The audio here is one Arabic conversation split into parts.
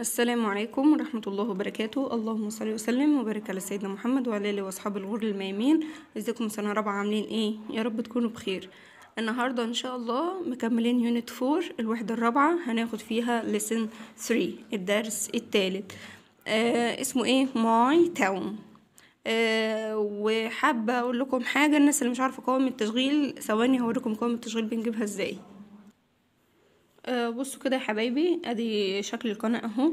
السلام عليكم ورحمة الله وبركاته اللهم صل وسلم وبارك على سيدنا محمد وعلى آله وأصحاب الغر الميامين ازيكم سنة رابعة عاملين ايه يا رب تكونوا بخير النهاردة ان شاء الله مكملين يونت فور الوحدة الرابعة هناخد فيها لسن ثري الدرس التالت آه اسمه ايه ماي تاون أه وحابة اقول لكم حاجة الناس اللي مش عارفة قوام التشغيل ثواني هوريكم قوام التشغيل بنجيبها ازاي آه، بصوا كده يا حبايبي ادي شكل القناة اهو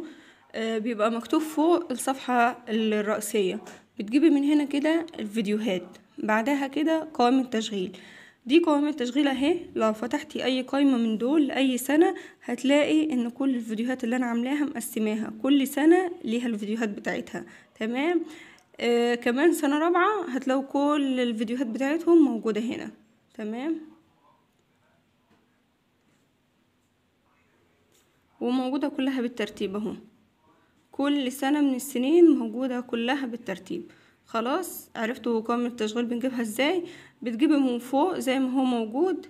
آه، بيبقى مكتوب فوق الصفحة الرئيسية بتجيبي من هنا كده الفيديوهات بعدها كده قوائم التشغيل دي قوائم التشغيل اهي لو فتحتي اي قائمة من دول اي سنة هتلاقي ان كل الفيديوهات اللي انا عاملاها مقسماها كل سنة ليها الفيديوهات بتاعتها تمام آه كمان سنة رابعة هتلاقوا كل الفيديوهات بتاعتهم موجودة هنا تمام وموجودة كلها بالترتيب اهو كل سنة من السنين موجودة كلها بالترتيب خلاص عرفتوا قائمة التشغيل بنجيبها ازاي بتجيبه من فوق زي ما هو موجود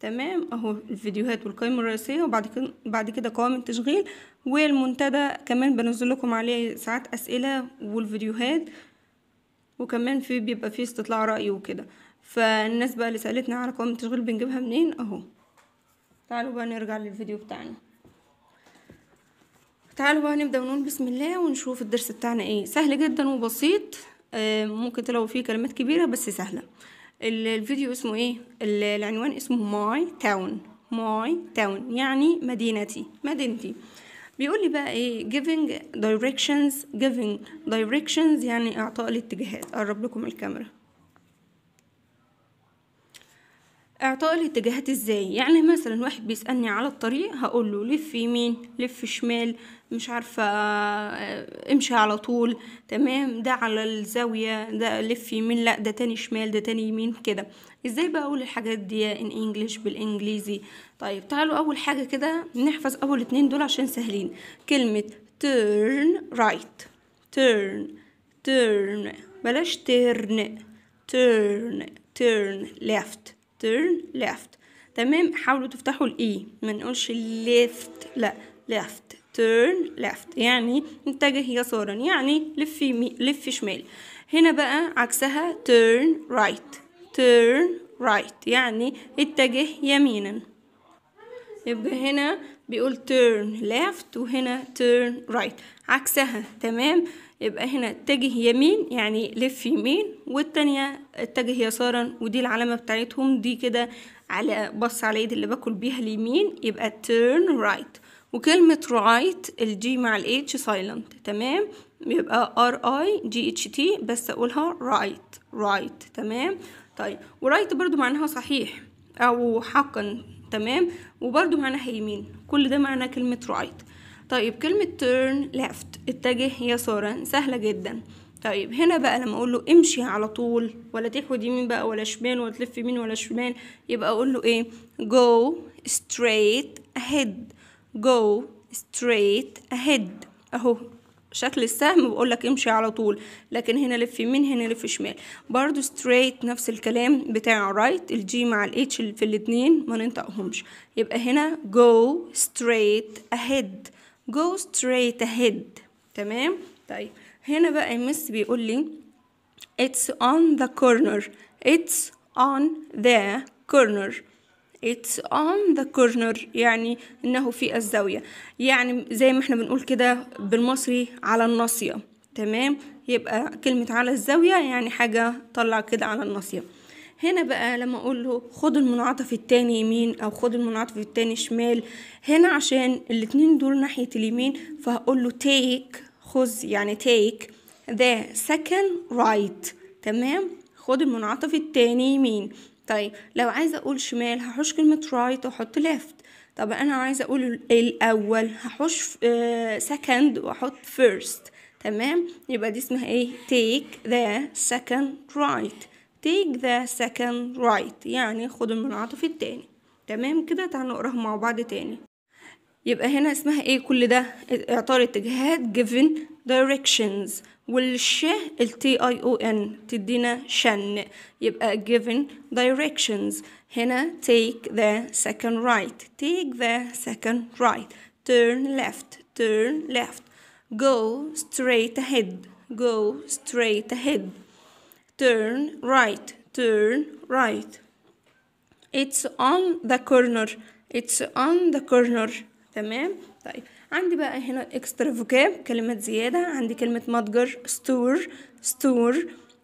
تمام اهو الفيديوهات والقائمة الرئيسية وبعد كده بعد كده قوائم التشغيل والمنتدى كمان بنزل لكم عليه ساعات اسئلة والفيديوهات وكمان في بيبقى فيه استطلاع رأي وكده فالناس بقى اللي سألتنا على قوائم التشغيل بنجيبها منين اهو تعالوا بقى نرجع للفيديو بتاعنا تعالوا بقى نبدأ ونقول بسم الله ونشوف الدرس بتاعنا ايه سهل جدا وبسيط آه، ممكن تلاقوا فيه كلمات كبيرة بس سهلة الفيديو اسمه ايه العنوان اسمه ماي تاون ماي تاون يعني مدينتي مدينتي بيقول لي بقى ايه giving directions giving directions يعني اعطاء الاتجاهات اقرب لكم الكاميرا اعطاء الاتجاهات ازاي يعني مثلا واحد بيسالني على الطريق هقول له لف يمين لف شمال مش عارفه آه، امشي على طول تمام ده على الزاويه ده لف يمين لا ده تاني شمال ده تاني يمين كده ازاي بقى اقول الحاجات دي ان انجلش بالانجليزي طيب تعالوا اول حاجه كده نحفظ اول اتنين دول عشان سهلين كلمه turn right turn turn بلاش turn turn turn left turn left تمام حاولوا تفتحوا الاي e. ما نقولش left لا left turn left يعني اتجه يسارا يعني لف مي... لف شمال هنا بقى عكسها turn right turn right يعني اتجه يمينا يبقى هنا بيقول turn left وهنا turn right عكسها تمام يبقى هنا اتجه يمين يعني لف يمين والتانية اتجه يسارا ودي العلامة بتاعتهم دي كده على بص على ايد اللي باكل بيها اليمين يبقى turn right وكلمة right الجي مع الاتش silent تمام يبقى r اي g اتش تي بس اقولها right right تمام طيب ورايت برضو معناها صحيح او حقا تمام وبرضو معناها يمين كل ده معناه كلمة right طيب كلمة turn left اتجه يسارا سهلة جدا طيب هنا بقى لما اقول له امشي على طول ولا تحود يمين بقى ولا شمال ولا تلف يمين ولا شمال يبقى اقول له ايه go straight ahead go straight ahead اهو شكل السهم بقول لك امشي على طول لكن هنا لف يمين هنا لف شمال برضو straight نفس الكلام بتاع right الجي مع الاتش في الاتنين ما ننطقهمش يبقى هنا go straight ahead go straight ahead تمام طيب هنا بقى مس بيقول لي it's on the corner it's on the corner it's on the corner يعني انه في الزاوية يعني زي ما احنا بنقول كده بالمصري على الناصية تمام يبقى كلمة على الزاوية يعني حاجة طلع كده على الناصية هنا بقى لما اقول له خد المنعطف التاني يمين او خد المنعطف التاني شمال هنا عشان الاتنين دول ناحية اليمين فهقول له تيك خذ يعني تيك ذا سكند رايت تمام خد المنعطف التاني يمين طيب لو عايزة اقول شمال هحوش كلمة رايت واحط ليفت طب انا عايزة اقول الاول هحوش سكند آه، واحط فيرست تمام يبقى دي اسمها ايه تيك ذا سكند رايت take the second right يعني خد المنعطف التاني تمام كده تعال نقراها مع بعض تاني يبقى هنا اسمها ايه كل ده اعطار اتجاهات given directions والش ال t i o n تدينا شن يبقى given directions هنا take the second right take the second right turn left turn left go straight ahead go straight ahead turn right turn right it's on the corner it's on the corner تمام طيب عندي بقى هنا اكسترا فوكاب كلمات زيادة عندي كلمة متجر store store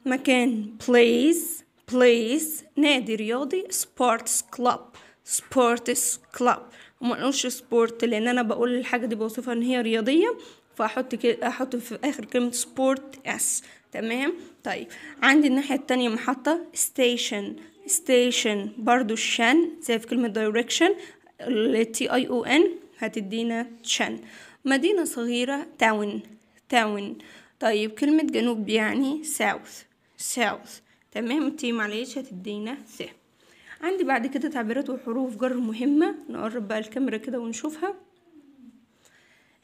مكان place place نادي رياضي sports club sports club وما نقولش sport لان انا بقول الحاجة دي بوصفها ان هي رياضية فاحط كده احط في اخر كلمة sport s تمام طيب عندي الناحية التانية محطة ستيشن ستيشن برضو الشن زي في كلمة دايركشن تي اي او ان هتدينا شن مدينة صغيرة تاون تاون طيب كلمة جنوب يعني ساوث ساوث تمام تي معلش هتدينا س عندي بعد كده تعبيرات وحروف جر مهمة نقرب بقى الكاميرا كده ونشوفها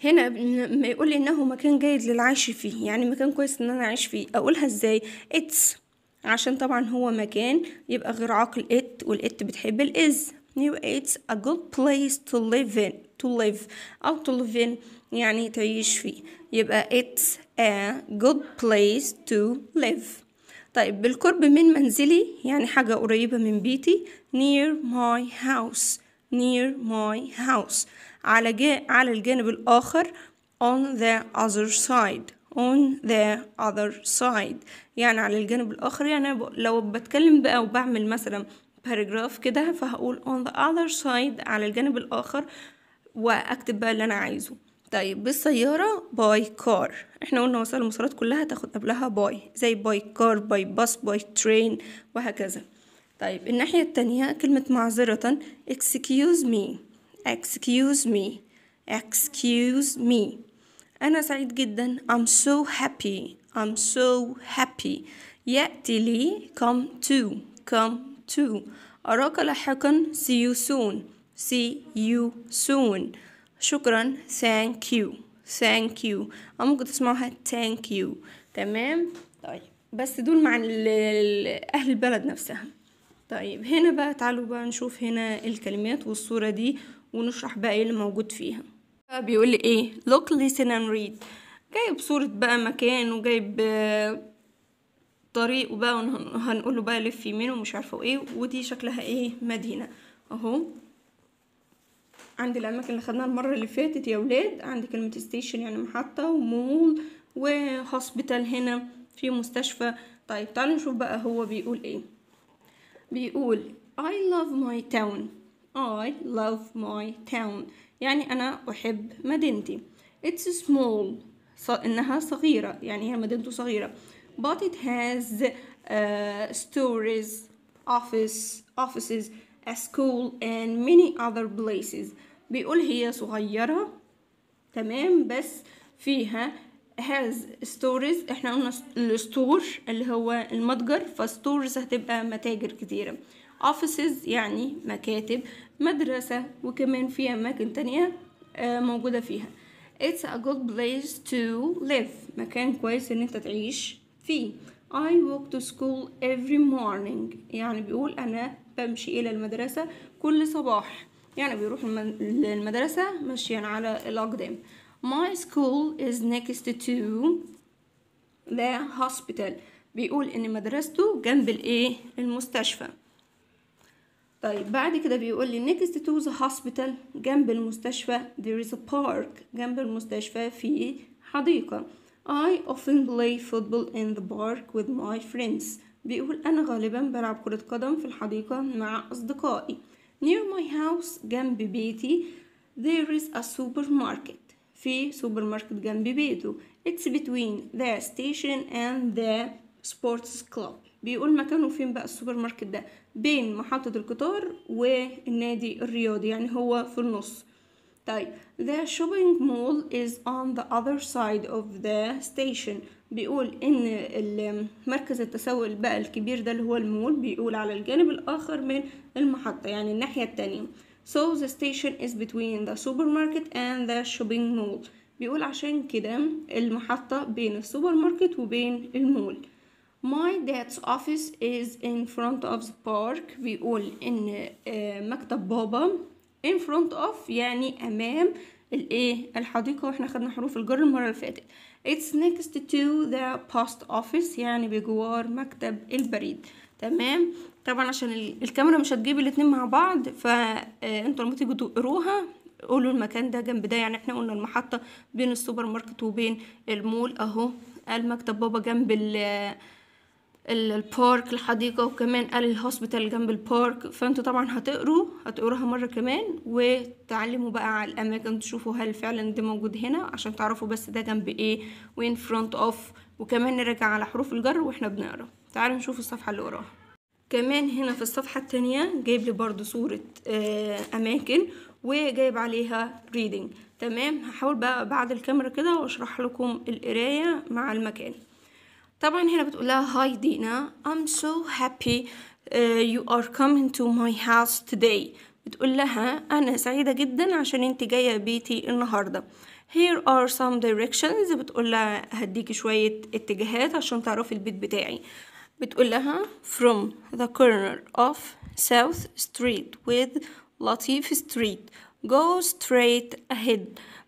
هنا ما يقول لي انه مكان جيد للعيش فيه يعني مكان كويس ان انا اعيش فيه اقولها ازاي اتس عشان طبعا هو مكان يبقى غير عاقل ات والات بتحب الاز يبقى اتس a good place to live in to live أو to live in يعني تعيش فيه يبقى it's a good place to live طيب بالقرب من منزلي يعني حاجة قريبة من بيتي near my house near my house على جا على الجانب الآخر on the other side on the other side يعني على الجانب الآخر يعني لو بتكلم بقى وبعمل مثلا paragraph كده فهقول on the other side على الجانب الآخر وأكتب بقى اللي أنا عايزه طيب بالسيارة باي كار احنا قلنا وسائل المواصلات كلها تاخد قبلها باي زي باي كار باي bus باي ترين وهكذا طيب الناحية التانية كلمة معذرة excuse me excuse me excuse me أنا سعيد جدا I'm so happy I'm so happy يأتي لي come to come to أراك لاحقا see you soon see you soon شكرا thank you thank you أو ممكن تسمعوها thank you تمام طيب بس دول مع أهل البلد نفسها طيب هنا بقى تعالوا بقى نشوف هنا الكلمات والصورة دي ونشرح بقى ايه اللي موجود فيها بيقول لي ايه look listen and read جايب صورة بقى مكان وجايب آه، طريق وبقى هنقوله بقى لف يمين ومش عارفه ايه ودي شكلها ايه مدينة اهو عندي الاماكن اللي خدناها المره اللي فاتت يا ولاد عندي كلمه ستيشن يعني محطه ومول وهوسبيتال هنا في مستشفى طيب تعالوا نشوف بقى هو بيقول ايه بيقول I love my town I love my town يعني أنا أحب مدينتي It's small إنها صغيرة يعني هي مدينته صغيرة But it has uh, stories, office, offices, a school and many other places بيقول هي صغيرة تمام بس فيها has stores احنا قلنا الستور اللي هو المتجر فستورز هتبقى متاجر كتيرة offices يعني مكاتب مدرسة وكمان في أماكن تانية آه، موجودة فيها It's a good place to live مكان كويس إن أنت تعيش فيه I walk to school every morning يعني بيقول أنا بمشي إلى المدرسة كل صباح يعني بيروح للمدرسة مشيا على الأقدام My school is next to the hospital بيقول إن مدرسته جنب الإيه المستشفى طيب بعد كده بيقول لي next to the hospital جنب المستشفى there is a park جنب المستشفى في حديقة I often play football in the park with my friends بيقول أنا غالبا بلعب كرة قدم في الحديقة مع أصدقائي near my house جنب بيتي there is a supermarket في سوبر ماركت جنب بيته it's between the station and the سبورتس كلاب بيقول مكانه فين بقى السوبر ماركت ده بين محطة القطار والنادي الرياضي يعني هو في النص طيب the shopping mall is on the other side of the station بيقول ان مركز التسوق بقى الكبير ده اللي هو المول بيقول على الجانب الاخر من المحطة يعني الناحية التانية so the station is between the supermarket and the shopping mall بيقول عشان كده المحطة بين السوبر ماركت وبين المول my dad's office is in front of the park بيقول ان آه، مكتب بابا in front of يعني امام الايه الحديقه واحنا خدنا حروف الجر المره اللي فاتت it's next to the post office يعني بجوار مكتب البريد تمام طبعا عشان الكاميرا مش هتجيب الاتنين مع بعض فانتوا آه، لما تيجوا تقروها قولوا المكان ده جنب ده يعني احنا قلنا المحطه بين السوبر ماركت وبين المول اهو المكتب بابا جنب ال البارك الحديقة وكمان قال الهوسبيتال جنب البارك فانتوا طبعا هتقروا هتقروها مرة كمان وتعلموا بقى على الأماكن تشوفوا هل فعلا ده موجود هنا عشان تعرفوا بس ده جنب ايه وين فرونت اوف وكمان نرجع على حروف الجر واحنا بنقرا تعالوا نشوف الصفحة اللي وراها كمان هنا في الصفحة التانية جايب لي برضو صورة آه، أماكن وجايب عليها ريدنج تمام هحاول بقى بعد الكاميرا كده واشرح لكم القراية مع المكان طبعا هنا بتقول لها هاي دينا I'm so happy uh, you are coming to my house today بتقول لها أنا سعيدة جدا عشان انت جاية بيتي النهاردة here are some directions بتقول لها هديكي شوية اتجاهات عشان تعرفي البيت بتاعي بتقول لها from the corner of South Street with Latif Street go straight ahead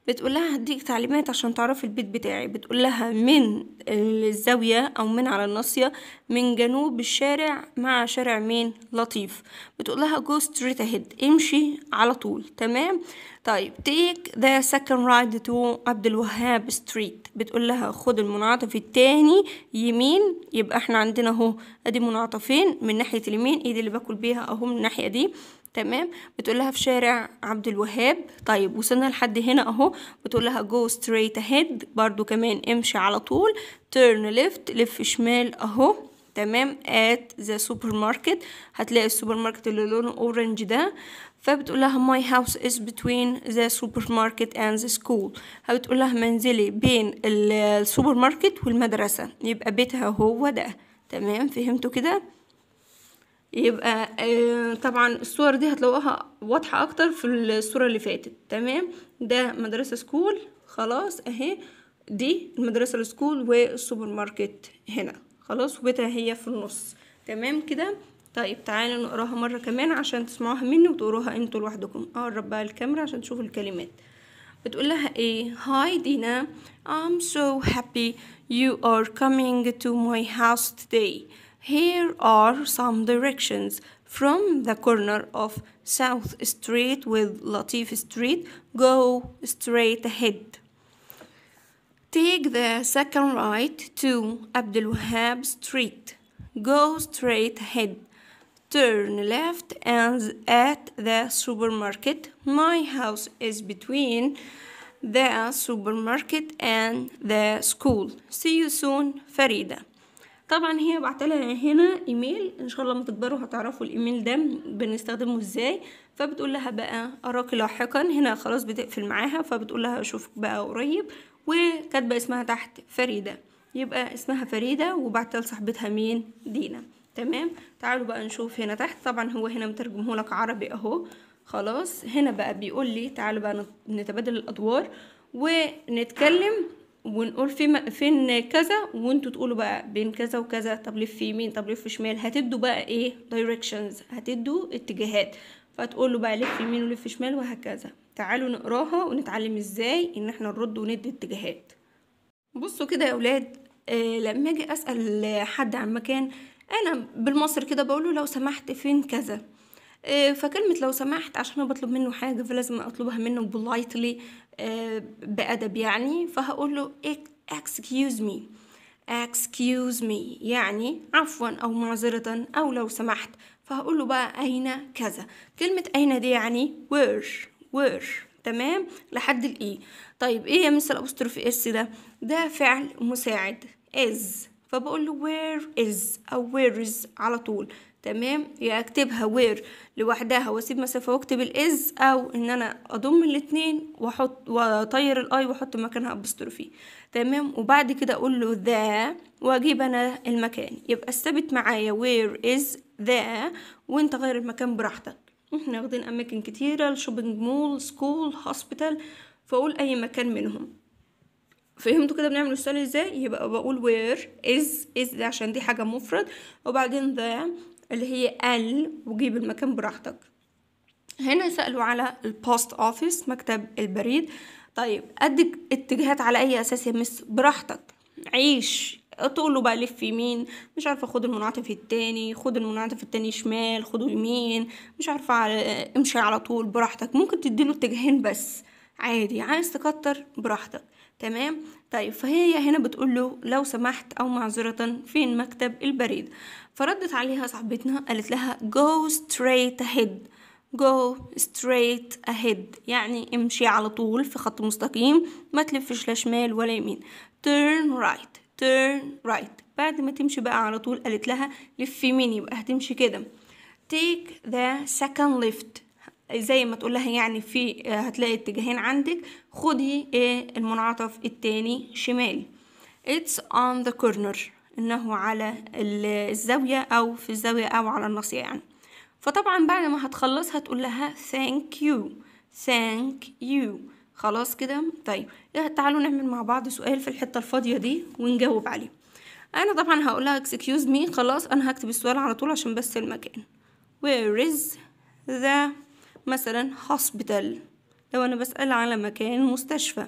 بتقول لها هديك تعليمات عشان تعرفي البيت بتاعي بتقول لها من الزاوية أو من على الناصية من جنوب الشارع مع شارع مين لطيف بتقول لها جو ستريت اهيد امشي على طول تمام طيب تيك ذا second ride تو عبد الوهاب ستريت بتقول لها خد المنعطف التاني يمين يبقى احنا عندنا اهو ادي منعطفين من ناحية اليمين ايدي اللي باكل بيها اهو من الناحية دي تمام بتقول لها في شارع عبد الوهاب طيب وصلنا لحد هنا اهو بتقول لها جو ستريت اهيد برضو كمان امشي على طول تيرن ليفت لف شمال اهو تمام ات ذا سوبر ماركت هتلاقي السوبر ماركت اللي لونه اورنج ده فبتقول لها هاوس از بتوين ذا سوبر ماركت اند ذا سكول فبتقول لها منزلي بين السوبر ماركت والمدرسة يبقى بيتها هو ده تمام فهمتوا كده يبقى آه، طبعا الصور دي هتلاقوها واضحة اكتر في الصورة اللي فاتت تمام ده مدرسة سكول خلاص اهي دي المدرسة السكول والسوبر ماركت هنا خلاص وبيتها هي في النص تمام كده طيب تعالوا نقراها مرة كمان عشان تسمعوها مني وتقروها انتوا لوحدكم اقرب بقى الكاميرا عشان تشوفوا الكلمات بتقول لها ايه هاي دينا I'm so happy you are coming to my house today Here are some directions from the corner of South Street with Latif Street. Go straight ahead. Take the second right to Abdul Wahab Street. Go straight ahead. Turn left and at the supermarket. My house is between the supermarket and the school. See you soon, Farida. طبعا هي بعتلها هنا ايميل ان شاء الله ما تكبروا هتعرفوا الايميل ده بنستخدمه ازاي فبتقول لها بقى اراك لاحقا هنا خلاص بتقفل معاها فبتقول لها اشوفك بقى قريب وكاتبه اسمها تحت فريده يبقى اسمها فريده وبعتها لصاحبتها مين دينا تمام تعالوا بقى نشوف هنا تحت طبعا هو هنا مترجمه لك عربي اهو خلاص هنا بقى بيقول لي تعالوا بقى نتبادل الادوار ونتكلم ونقول فين فين كذا وانتوا تقولوا بقى بين كذا وكذا طب لف يمين طب لف شمال هتدوا بقى ايه دايركشنز هتدوا اتجاهات فتقول له بقى لف يمين ولف شمال وهكذا تعالوا نقراها ونتعلم ازاي ان احنا نرد وندي اتجاهات بصوا كده يا اولاد آه لما اجي اسال حد عن مكان انا بالمصري كده بقوله لو سمحت فين كذا آه، فكلمة لو سمحت عشان أنا بطلب منه حاجة فلازم أطلبها منه بولايتلي آه، بأدب يعني فهقول له excuse me اكسكيوز مي يعني عفوا أو معذرة أو لو سمحت فهقول له بقى أين كذا كلمة أين دي يعني where where تمام لحد الاي e. طيب ايه يا مس أبوستروف اس ده ده فعل مساعد إز فبقول له where is او where is على طول تمام يا اكتبها وير لوحدها واسيب مسافه واكتب الاز او ان انا اضم الاتنين واحط واطير الاي واحط مكانها ابوستروفي تمام وبعد كده اقول له ذا واجيب انا المكان يبقى الثابت معايا وير از ذا وانت غير المكان براحتك احنا واخدين اماكن كتيره الشوبينج مول سكول هوسبيتال فاقول اي مكان منهم فهمتوا كده بنعمل السؤال ازاي يبقى بقول وير از از عشان دي حاجه مفرد وبعدين ذا اللي هي ال وجيب المكان براحتك هنا سألوا على البوست اوفيس مكتب البريد طيب قد اتجاهات على اي اساس يا مس براحتك عيش تقول بقى لف يمين مش عارفه خد المنعطف التاني خد المنعطف التاني شمال خده يمين مش عارفه على امشي على طول براحتك ممكن تديله اتجاهين بس عادي عايز تكتر براحتك تمام طيب فهي هنا بتقول له لو سمحت او معذرة فين مكتب البريد فردت عليها صاحبتنا قالت لها go straight ahead go straight ahead يعني امشي على طول في خط مستقيم ما تلفش لا شمال ولا يمين turn right turn right بعد ما تمشي بقى على طول قالت لها لف يمين يبقى هتمشي كده take the second lift زي ما تقول لها يعني في آه، هتلاقي اتجاهين عندك خدي ايه المنعطف التاني شمال it's on the corner انه على الزاوية او في الزاوية او على الناصية يعني فطبعا بعد ما هتخلص هتقول لها thank you thank you خلاص كده طيب إيه، تعالوا نعمل مع بعض سؤال في الحتة الفاضية دي ونجاوب عليه انا طبعا هقول لها excuse me خلاص انا هكتب السؤال على طول عشان بس المكان where is the مثلا هوسبيتال لو أنا بسأل على مكان مستشفى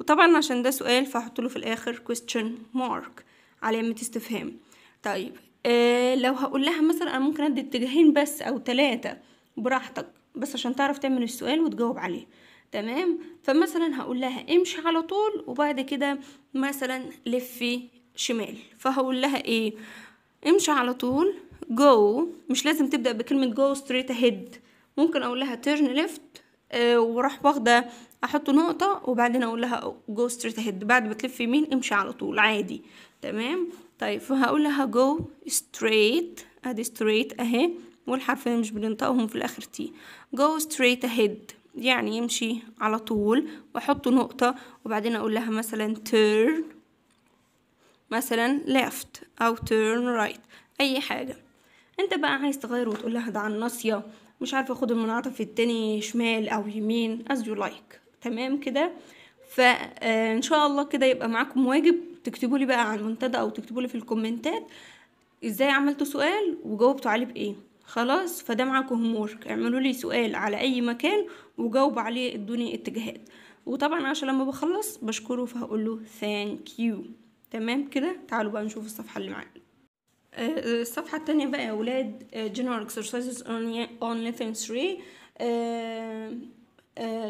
وطبعا عشان ده سؤال فهحط له في الآخر question mark علامة استفهام طيب آه لو هقول لها مثلا أنا ممكن أدي اتجاهين بس أو تلاتة براحتك بس عشان تعرف تعمل السؤال وتجاوب عليه تمام فمثلا هقول لها امشي على طول وبعد كده مثلا لفي شمال فهقول لها ايه امشي على طول جو مش لازم تبدأ بكلمة جو ستريت اهيد ممكن اقول لها تيرن ليفت وراح واخده احط نقطه وبعدين اقول لها جو ستريت اهيد بعد ما تلف يمين امشي على طول عادي تمام طيب فهقول لها جو ستريت ادي ستريت اهي والحرفين مش بننطقهم في الاخر تي جو ستريت اهيد يعني يمشي على طول واحط نقطه وبعدين اقول لها مثلا تيرن مثلا ليفت او turn right اي حاجه انت بقى عايز تغير وتقول لها ده عن ناصيه مش عارفه اخد المنعطف التاني شمال او يمين as you like تمام كده فان آه، شاء الله كده يبقى معاكم واجب تكتبوا لي بقى عن المنتدى او تكتبوا لي في الكومنتات ازاي عملتوا سؤال وجاوبتوا عليه بايه خلاص فده معاكم هومورك اعملوا لي سؤال على اي مكان وجاوب عليه ادوني اتجاهات وطبعا عشان لما بخلص بشكره فهقول له ثانك يو تمام كده تعالوا بقى نشوف الصفحه اللي معانا آه، الصفحة التانية بقى يا ولاد آه، general exercises on on lesson 3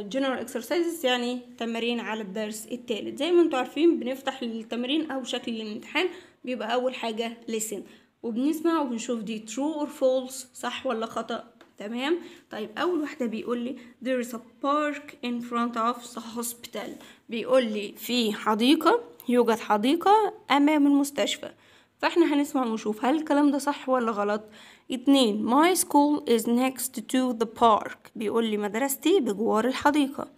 جنرال اكسرسايزز يعني تمارين على الدرس التالت زي ما انتوا عارفين بنفتح التمرين او شكل الامتحان بيبقى اول حاجه لسن وبنسمع وبنشوف دي true or false صح ولا خطا تمام طيب اول واحده بيقول لي there is a park in front of the hospital بيقول لي في حديقه يوجد حديقه امام المستشفى فاحنا هنسمع ونشوف هل الكلام ده صح ولا غلط اتنين my school is next to the park بيقول لي مدرستي بجوار الحديقة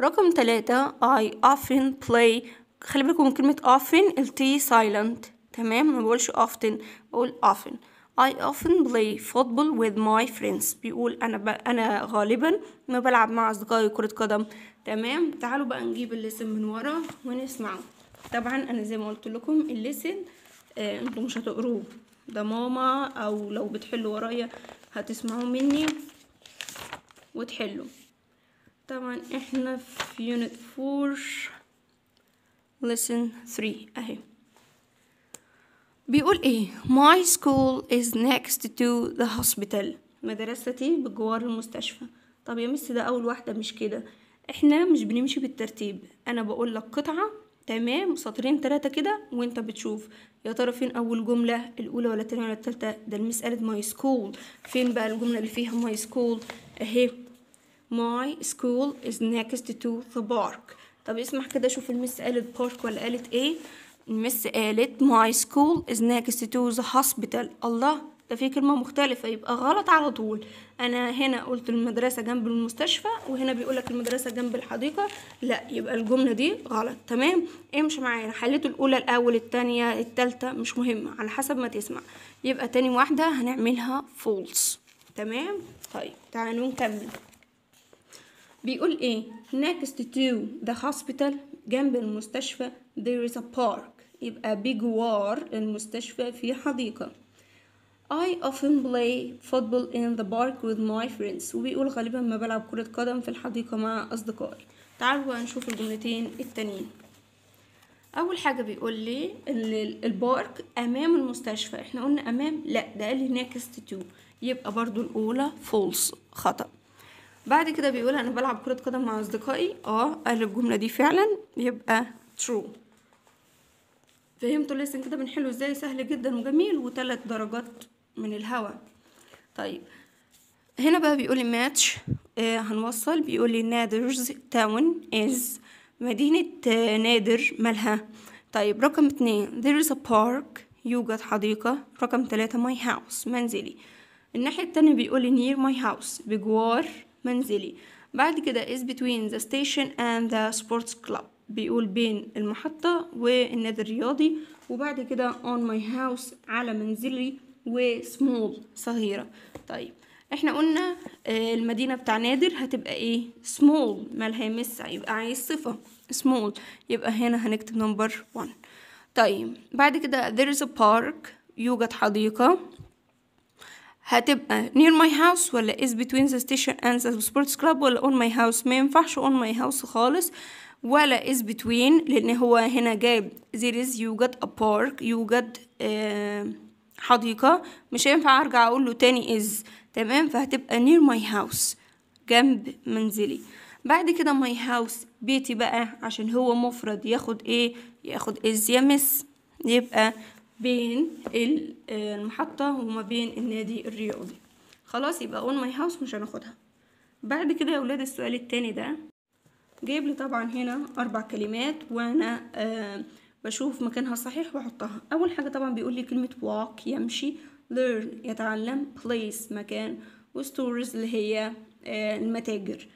رقم تلاتة I often play خلي بالكم من كلمة often T silent تمام ما بقولش often بقول often I often play football with my friends بيقول أنا ب... أنا غالبا ما بلعب مع أصدقائي كرة قدم تمام تعالوا بقى نجيب الليسن من ورا ونسمعه طبعا أنا زي ما قلت لكم الليسن انتوا مش هتقروه ده ماما او لو بتحلوا ورايا هتسمعوه مني وتحلوا طبعا احنا في يونت فور لسن 3 اهي بيقول ايه my school is next to the hospital مدرستي بجوار المستشفى طب يا مس ده اول واحده مش كده احنا مش بنمشي بالترتيب انا بقول لك قطعه تمام سطرين تلاتة كده وانت بتشوف يا ترى فين اول جمله الاولى ولا التانية ولا التالتة ده المسألة قالت ماي سكول فين بقى الجمله اللي فيها ماي سكول اهي ماي سكول از نيكست تو ذا بارك طب اسمح كده شوف المس قالت بارك ولا قالت ايه المس قالت ماي سكول از نيكست تو ذا هوسبيتال الله ده في كلمة مختلفة يبقى غلط على طول انا هنا قلت المدرسه جنب المستشفى وهنا بيقول لك المدرسه جنب الحديقه لا يبقى الجمله دي غلط تمام امشي معايا حليت الاولى الاول الثانيه الثالثه مش مهم على حسب ما تسمع يبقى تاني واحده هنعملها فولس تمام طيب تعالوا نكمل بيقول ايه next to the hospital جنب المستشفى there is a park يبقى بجوار المستشفى في حديقه I often play football in the park with my friends وبيقول غالبا ما بلعب كرة قدم في الحديقة مع أصدقائي تعالوا بقى نشوف الجملتين التانيين أول حاجة بيقول لي إن البارك أمام المستشفى إحنا قلنا أمام لأ ده قال لي next to يبقى برضو الأولى false خطأ بعد كده بيقول أنا بلعب كرة قدم مع أصدقائي اه قال الجملة دي فعلا يبقى true فهمتوا لسه كده بنحله ازاي سهل جدا وجميل وثلاث درجات من الهواء طيب هنا بقى بيقولي ماتش آه هنوصل بيقولي نادرز تاون از مدينة آه، نادر مالها طيب رقم اتنين there is a park يوجد حديقة رقم تلاتة my house منزلي الناحية التانية بيقولي near my house بجوار منزلي بعد كده is between the station and the sports club بيقول بين المحطة والنادي الرياضي وبعد كده on my house على منزلي وسمول صغيرة طيب احنا قلنا آه، المدينة بتاع نادر هتبقى ايه سمول مالها مس يبقى عايز صفة سمول يبقى هنا هنكتب نمبر 1 طيب بعد كده there is a park يوجد حديقة هتبقى near my house ولا is between the station and the sports club ولا on my house ما ينفعش on my house خالص ولا is between لان هو هنا جاب there is يوجد a park يوجد آه حديقة مش هينفع ارجع اقول له تاني از تمام فهتبقى نير ماي هاوس جنب منزلي بعد كده ماي هاوس بيتي بقى عشان هو مفرد ياخد ايه ياخد از يا مس يبقى بين آه، المحطة وما بين النادي الرياضي خلاص يبقى اون ماي هاوس مش هناخدها بعد كده يا ولاد السؤال التاني ده جايب لي طبعا هنا اربع كلمات وانا آه بشوف مكانها الصحيح واحطها اول حاجه طبعا بيقول لي كلمه walk يمشي learn يتعلم place مكان وstores اللي هي آه، المتاجر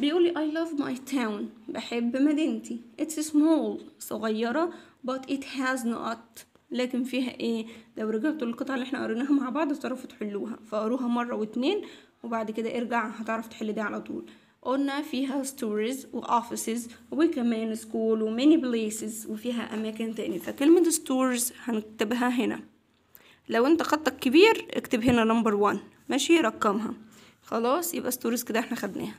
بيقول لي I love my town بحب مدينتي it's small صغيرة but it has not لكن فيها ايه لو رجعتوا للقطع اللي احنا قريناها مع بعض هتعرفوا تحلوها فقروها مرة واتنين وبعد كده ارجع هتعرف تحل ده على طول قلنا فيها stores و offices وكمان school و many places وفيها أماكن تاني فكلمة stores هنكتبها هنا لو انت خطك كبير اكتب هنا number one ماشي رقمها خلاص يبقى stores كده احنا خدناها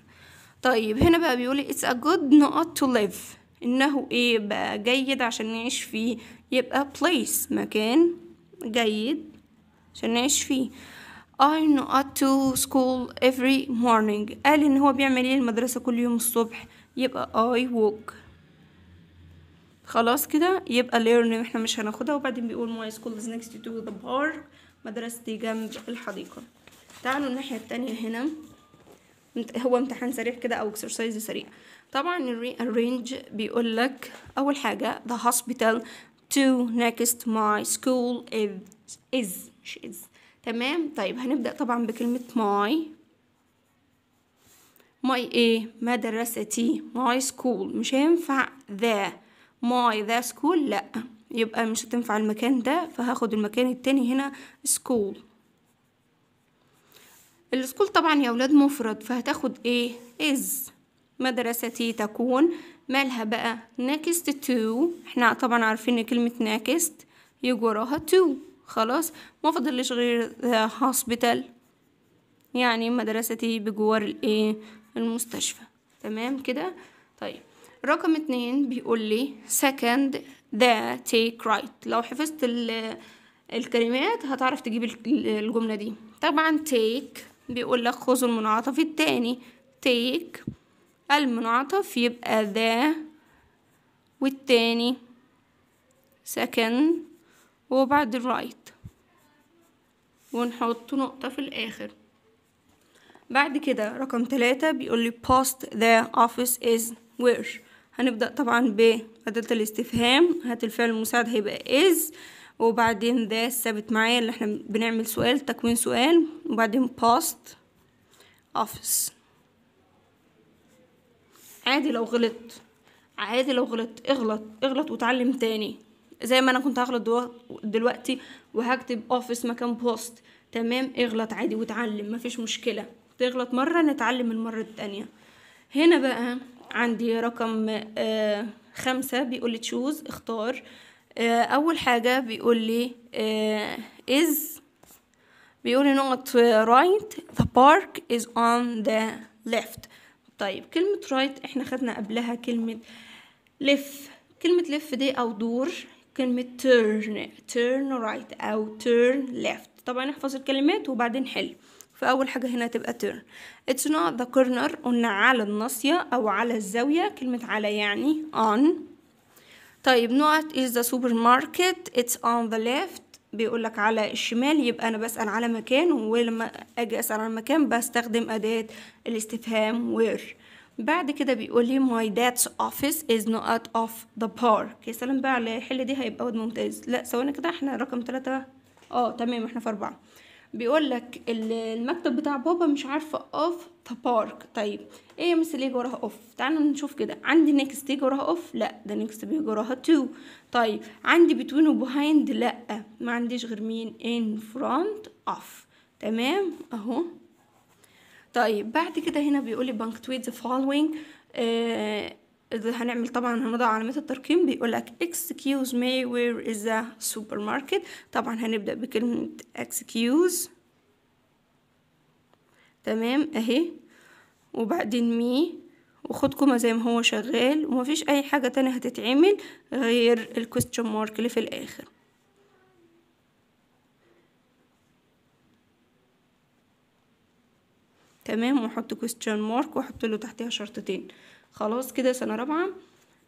طيب هنا بقى بيقولي it's a good not to live انه ايه بقى جيد عشان نعيش فيه يبقى place مكان جيد عشان نعيش فيه I not to school every morning قال ان هو بيعمل ايه المدرسة كل يوم الصبح يبقى I walk خلاص كده يبقى learn احنا مش هناخدها وبعدين بيقول my school is next to the park مدرستي جنب الحديقة تعالوا الناحية التانية هنا هو امتحان سريع كده او اكسرسايز سريع طبعا الرينج بيقول لك اول حاجة the hospital to next my school is is is تمام طيب هنبدأ طبعا بكلمة ماي ماي ايه مدرستي ماي سكول مش هينفع ذا ماي ذا سكول لأ يبقى مش هتنفع المكان ده فهاخد المكان التاني هنا سكول السكول طبعا يا ولاد مفرد فهتاخد ايه از مدرستي تكون مالها بقى next تو احنا طبعا عارفين كلمة next يجي وراها تو خلاص ما فضلش غير هاسبيتال يعني مدرستي بجوار الايه المستشفى تمام كده طيب رقم اتنين بيقول لي second the take right لو حفظت الكلمات هتعرف تجيب الجملة دي طبعا take بيقول لك خذ المنعطف التاني take المنعطف يبقى the والتاني second وبعد الرايت ونحط نقطة في الآخر بعد كده رقم تلاتة بيقول لي post the office is where هنبدأ طبعا بأداة الاستفهام هات الفعل المساعد هيبقى is وبعدين ده ثابت معايا اللي احنا بنعمل سؤال تكوين سؤال وبعدين post office عادي لو غلطت عادي لو غلطت اغلط اغلط وتعلم تاني زي ما انا كنت هغلط دلوقتي وهكتب اوفيس مكان بوست تمام اغلط عادي واتعلم مفيش مشكله تغلط مره نتعلم المره التانية هنا بقى عندي رقم آه، خمسة بيقول لي تشوز اختار آه، اول حاجه بيقول لي از آه، بيقول لي نقط رايت ذا بارك از اون ذا ليفت طيب كلمة right احنا خدنا قبلها كلمة لف كلمة لف دي او دور كلمة turn turn right أو turn left طبعا احفظ الكلمات وبعدين حل فأول حاجة هنا تبقى turn it's not the corner قلنا على الناصية أو على الزاوية كلمة على يعني on طيب not is the supermarket it's on the left بيقولك على الشمال يبقى أنا بسأل على مكان ولما أجي أسأل على مكان بستخدم أداة الاستفهام where بعد كده بيقول لي my dad's office is not off the park يا سلام بقى على الحل دي هيبقى واد ممتاز لا ثواني كده احنا رقم تلاتة اه تمام احنا في اربعة بيقول لك المكتب بتاع بابا مش عارفه اوف ذا بارك طيب ايه يا مس اللي يجي وراها اوف تعالوا نشوف كده عندي next يجي وراها اوف لا ده next بيجي وراها تو طيب عندي between وبيهايند لا ما عنديش غير مين in front اوف تمام اهو طيب بعد كده هنا بيقول لي تويت ذا فولوينج هنعمل طبعا هنضع علامات الترقيم بيقول لك excuse me where is the supermarket طبعا هنبدأ بكلمة excuse تمام اهي وبعدين مي وخدكم زي ما هو شغال ومفيش اي حاجة تانية هتتعمل غير الكويستشن مارك اللي في الاخر تمام واحط كويستشن مارك واحط له تحتها شرطتين خلاص كده سنه رابعه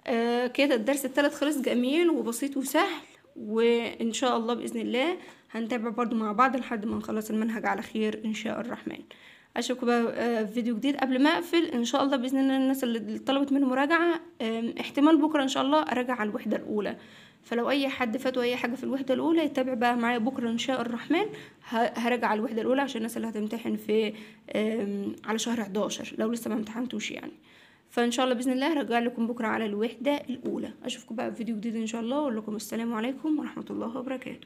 آه كده الدرس التالت خلص جميل وبسيط وسهل وان شاء الله باذن الله هنتابع برضو مع بعض لحد ما نخلص المنهج على خير ان شاء الرحمن اشوفكم بقى في آه، فيديو جديد قبل ما اقفل ان شاء الله باذن الله الناس اللي طلبت مني مراجعه احتمال بكره ان شاء الله اراجع على الوحده الاولى فلو اي حد فاته اي حاجه في الوحده الاولى يتابع بقى معايا بكره ان شاء الرحمن هرجع على الوحده الاولى عشان الناس اللي هتمتحن في على شهر 11 لو لسه ما امتحنتوش يعني فان شاء الله باذن الله هرجع لكم بكره على الوحده الاولى اشوفكم بقى في فيديو جديد ان شاء الله واقول لكم السلام عليكم ورحمه الله وبركاته